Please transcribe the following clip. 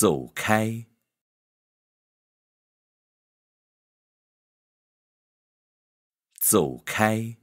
走开，走开。